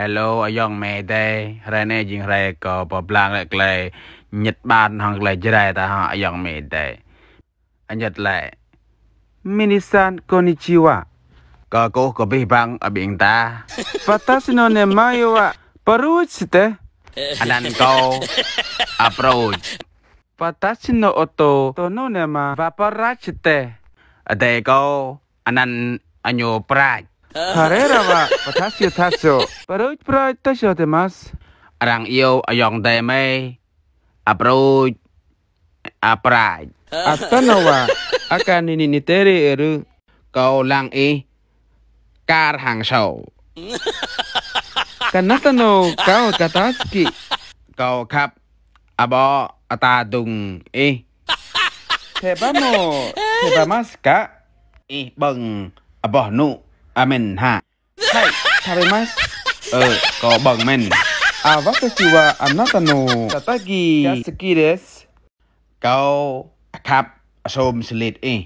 hello អាយ៉ងម៉ែដែររ៉ែណែជាងរ៉ែក៏បបឡាងលែក្លែញិតបានហងក្លែច្រែតាអាយ៉ងម៉ែដែរអញិតលែមីនីសានកូនីជីវ៉ាក៏កោក៏បិបាំងអបិងតាវ៉ាតាស៊ីណូណេម៉ាយោវ៉ាប៉រូចទេ Ananko approach. Patasin no oto tono nema vaparachite. Adeko anan anyo prach. カレーラはパタシオタシオパロイプライタシオデマスアランイオアヨンデメイアプロイアプライアスタノワアカニニニテリエルカオランイカーハンショウカナタノカオカタスキカオカプアボアタドンイテバノテバマスカイバンアボノอาเมนฮะใช่ใช่ไหมเออก็บังเมนอาวัตชิวะอันนัตโนตตากีสกีเดสเกาครับอาชมสลิดเอง